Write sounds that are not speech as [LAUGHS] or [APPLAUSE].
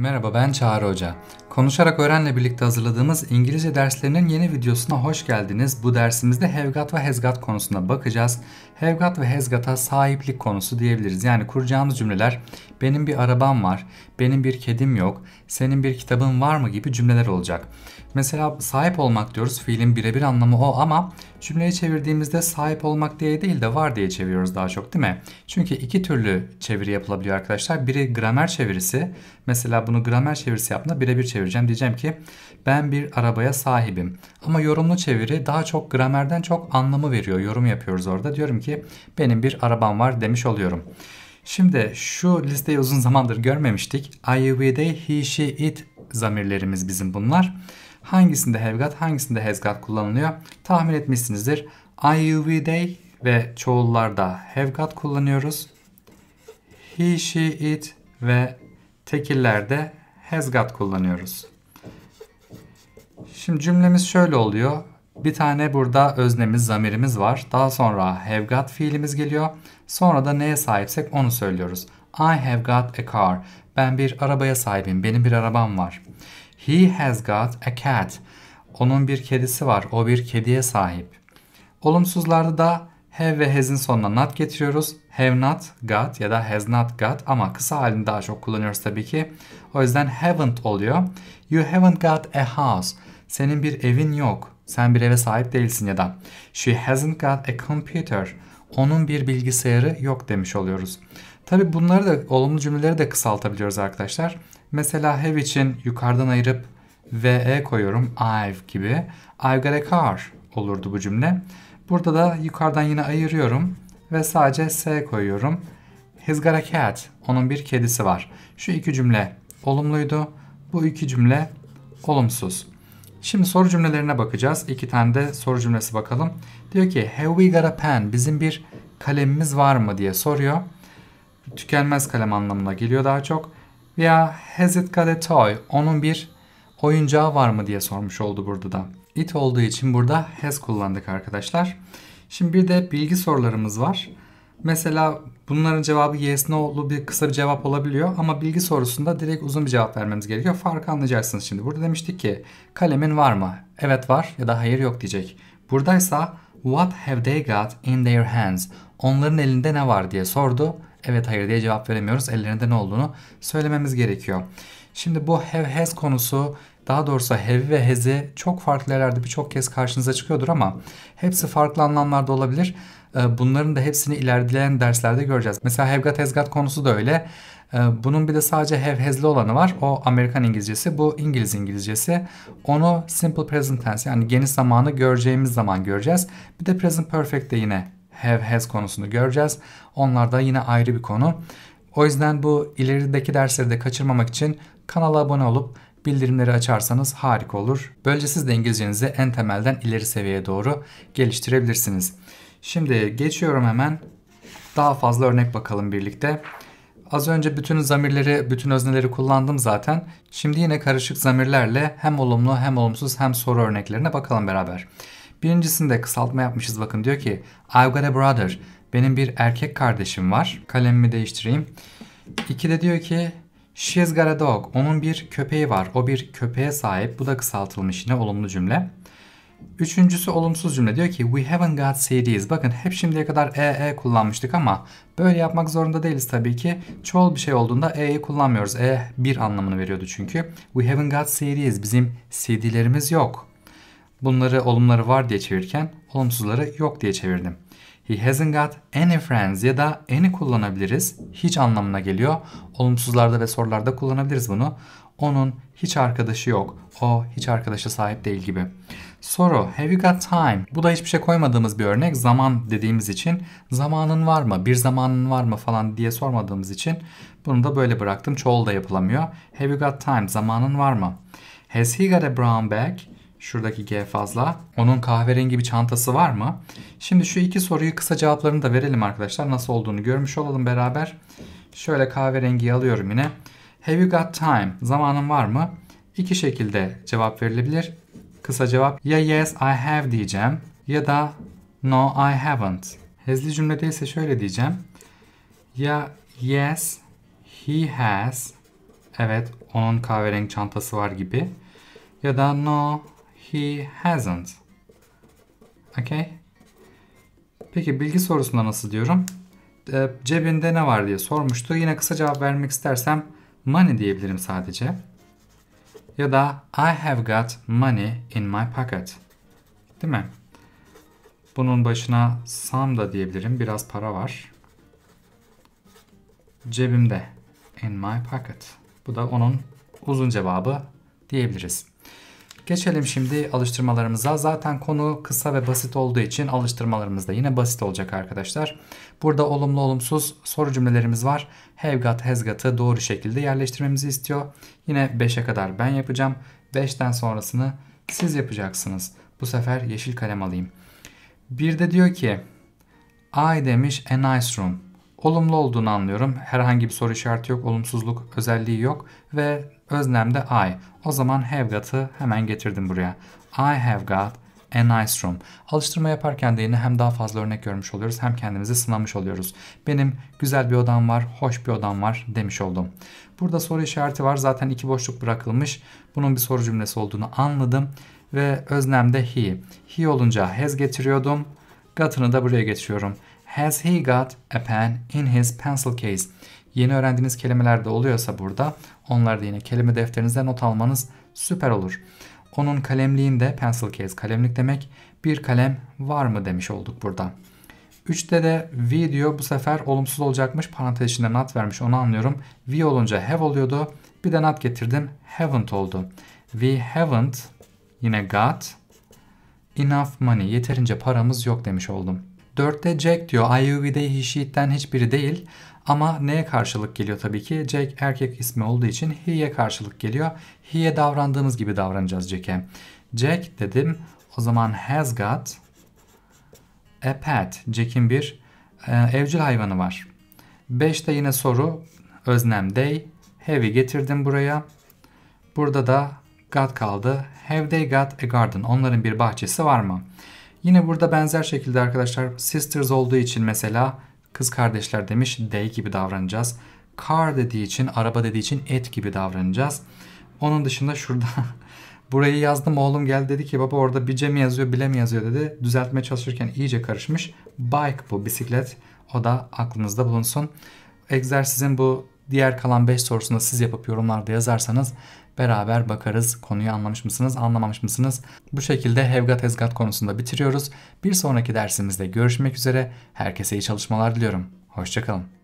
Merhaba ben Çağrı Hoca. Konuşarak Öğren'le birlikte hazırladığımız İngilizce derslerinin yeni videosuna hoş geldiniz. Bu dersimizde hevgat ve hezgat konusuna bakacağız. Hevgat ve hezgata sahiplik konusu diyebiliriz. Yani kuracağımız cümleler benim bir arabam var, benim bir kedim yok, senin bir kitabın var mı gibi cümleler olacak. Mesela sahip olmak diyoruz fiilin birebir anlamı o ama cümleyi çevirdiğimizde sahip olmak diye değil de var diye çeviriyoruz daha çok değil mi? Çünkü iki türlü çeviri yapılabiliyor arkadaşlar. Biri gramer çevirisi. Mesela bu bunu gramer çevirisi yaptığında birebir çevireceğim. Diyeceğim ki ben bir arabaya sahibim. Ama yorumlu çeviri daha çok gramerden çok anlamı veriyor. Yorum yapıyoruz orada. Diyorum ki benim bir arabam var demiş oluyorum. Şimdi şu listeyi uzun zamandır görmemiştik. I, we, they, he, she, it zamirlerimiz bizim bunlar. Hangisinde have got, hangisinde has got kullanılıyor? Tahmin etmişsinizdir. I, we, they ve çoğullarda have got kullanıyoruz. He, she, it ve tekillerde has got kullanıyoruz. Şimdi cümlemiz şöyle oluyor. Bir tane burada öznemiz, zamirimiz var. Daha sonra have got fiilimiz geliyor. Sonra da neye sahipsek onu söylüyoruz. I have got a car. Ben bir arabaya sahibim. Benim bir arabam var. He has got a cat. Onun bir kedisi var. O bir kediye sahip. Olumsuzlarda da have ve has'in sonuna not getiriyoruz. Have not got ya da has not got ama kısa halini daha çok kullanıyoruz tabii ki. O yüzden haven't oluyor. You haven't got a house. Senin bir evin yok. Sen bir eve sahip değilsin ya da. She hasn't got a computer. Onun bir bilgisayarı yok demiş oluyoruz. Tabi bunları da olumlu cümleleri de kısaltabiliyoruz arkadaşlar. Mesela have için yukarıdan ayırıp ve e koyuyorum I've gibi. I've got a car olurdu bu cümle. Burada da yukarıdan yine ayırıyorum ve sadece S koyuyorum. He's got a cat. Onun bir kedisi var. Şu iki cümle olumluydu. Bu iki cümle olumsuz. Şimdi soru cümlelerine bakacağız. İki tane de soru cümlesi bakalım. Diyor ki have we got a pen? Bizim bir kalemimiz var mı diye soruyor. Tükenmez kalem anlamına geliyor daha çok. Veya has it got a toy? Onun bir oyuncağı var mı diye sormuş oldu burada da. It olduğu için burada has kullandık arkadaşlar. Şimdi bir de bilgi sorularımız var. Mesela bunların cevabı yes no'lu bir kısa bir cevap olabiliyor ama bilgi sorusunda direkt uzun bir cevap vermemiz gerekiyor. Farkı anlayacaksınız şimdi. Burada demiştik ki kalemin var mı? Evet var ya da hayır yok diyecek. Buradaysa what have they got in their hands? Onların elinde ne var diye sordu. Evet hayır diye cevap veremiyoruz. Ellerinde ne olduğunu söylememiz gerekiyor. Şimdi bu have has konusu daha doğrusu have ve has'i çok farklı yerlerde birçok kez karşınıza çıkıyordur ama hepsi farklı anlamlarda olabilir. Ee, bunların da hepsini ilerleyen derslerde göreceğiz. Mesela have got has got konusu da öyle. Ee, bunun bir de sadece have has'li olanı var. O Amerikan İngilizcesi, bu İngiliz İngilizcesi. Onu simple present tense yani geniş zamanı göreceğimiz zaman göreceğiz. Bir de present perfect de yine have has konusunu göreceğiz. Onlar da yine ayrı bir konu. O yüzden bu ilerideki dersleri de kaçırmamak için Kanala abone olup bildirimleri açarsanız harika olur. Böylece siz de İngilizcenizi en temelden ileri seviyeye doğru geliştirebilirsiniz. Şimdi geçiyorum hemen. Daha fazla örnek bakalım birlikte. Az önce bütün zamirleri, bütün özneleri kullandım zaten. Şimdi yine karışık zamirlerle hem olumlu hem olumsuz hem soru örneklerine bakalım beraber. Birincisinde kısaltma yapmışız bakın diyor ki I've got a brother. Benim bir erkek kardeşim var. Kalemimi değiştireyim. İki de diyor ki She's got a dog. Onun bir köpeği var. O bir köpeğe sahip. Bu da kısaltılmış yine olumlu cümle. Üçüncüsü olumsuz cümle. Diyor ki we haven't got CDs. Bakın hep şimdiye kadar EE kullanmıştık ama böyle yapmak zorunda değiliz tabii ki. Çoğul bir şey olduğunda ee kullanmıyoruz. E bir anlamını veriyordu çünkü. We haven't got CDs. Bizim CD'lerimiz yok. Bunları olumları var diye çevirirken olumsuzları yok diye çevirdim. He hasn't got any friends ya da any kullanabiliriz. Hiç anlamına geliyor. Olumsuzlarda ve sorularda kullanabiliriz bunu. Onun hiç arkadaşı yok. O hiç arkadaşa sahip değil gibi. Soru have you got time? Bu da hiçbir şey koymadığımız bir örnek. Zaman dediğimiz için zamanın var mı? Bir zamanın var mı falan diye sormadığımız için bunu da böyle bıraktım. Çoğul da yapılamıyor. Have you got time? Zamanın var mı? Has he got a brown bag? Şuradaki G fazla. Onun kahverengi bir çantası var mı? Şimdi şu iki soruyu kısa cevaplarını da verelim arkadaşlar. Nasıl olduğunu görmüş olalım beraber. Şöyle kahverengiyi alıyorum yine. Have you got time? Zamanın var mı? İki şekilde cevap verilebilir. Kısa cevap ya yes I have diyeceğim ya da no I haven't. Hezli cümlede ise şöyle diyeceğim. Ya yes he has evet onun kahverengi çantası var gibi ya da no He hasn't. Okay. Peki bilgi sorusunda nasıl diyorum? E, cebinde ne var diye sormuştu. Yine kısa cevap vermek istersem money diyebilirim sadece. Ya da I have got money in my pocket. Değil mi? Bunun başına some da diyebilirim. Biraz para var. Cebimde. In my pocket. Bu da onun uzun cevabı diyebiliriz. Geçelim şimdi alıştırmalarımıza. Zaten konu kısa ve basit olduğu için alıştırmalarımız da yine basit olacak arkadaşlar. Burada olumlu olumsuz soru cümlelerimiz var. Have got, has got'ı doğru şekilde yerleştirmemizi istiyor. Yine 5'e kadar ben yapacağım. 5'ten sonrasını siz yapacaksınız. Bu sefer yeşil kalem alayım. Bir de diyor ki I demiş a nice room. Olumlu olduğunu anlıyorum. Herhangi bir soru işareti yok, olumsuzluk özelliği yok ve Özlemde I. O zaman have got'ı hemen getirdim buraya. I have got a nice room. Alıştırma yaparken de yine hem daha fazla örnek görmüş oluyoruz hem kendimizi sınamış oluyoruz. Benim güzel bir odam var, hoş bir odam var demiş oldum. Burada soru işareti var. Zaten iki boşluk bırakılmış. Bunun bir soru cümlesi olduğunu anladım. Ve öznemde he. He olunca has getiriyordum. Got'ını da buraya getiriyorum. Has he got a pen in his pencil case? Yeni öğrendiğiniz kelimeler de oluyorsa burada onları da yine kelime defterinize not almanız süper olur. Onun kalemliğinde pencil case kalemlik demek bir kalem var mı demiş olduk burada. 3'te de video bu sefer olumsuz olacakmış parantez içinde not vermiş onu anlıyorum. We olunca have oluyordu bir de not getirdim haven't oldu. We haven't yine got enough money yeterince paramız yok demiş oldum. 4'te Jack diyor. IUV'de he, hiçbiri değil. Ama neye karşılık geliyor tabii ki? Jack erkek ismi olduğu için he'ye karşılık geliyor. He'ye davrandığımız gibi davranacağız Jack'e. Jack dedim. O zaman has got a pet. Jack'in bir e, evcil hayvanı var. 5'te yine soru. Öznem they. Have'i getirdim buraya. Burada da got kaldı. Have they got a garden? Onların bir bahçesi var mı? Yine burada benzer şekilde arkadaşlar sisters olduğu için mesela kız kardeşler demiş they gibi davranacağız. Car dediği için araba dediği için et gibi davranacağız. Onun dışında şurada [LAUGHS] burayı yazdım oğlum geldi dedi ki baba orada bice mi yazıyor bile mi yazıyor dedi. Düzeltmeye çalışırken iyice karışmış. Bike bu bisiklet o da aklınızda bulunsun. Egzersizin bu diğer kalan 5 sorusunu siz yapıp yorumlarda yazarsanız beraber bakarız. Konuyu anlamış mısınız, anlamamış mısınız? Bu şekilde hevgat hezgat konusunda bitiriyoruz. Bir sonraki dersimizde görüşmek üzere. Herkese iyi çalışmalar diliyorum. Hoşçakalın.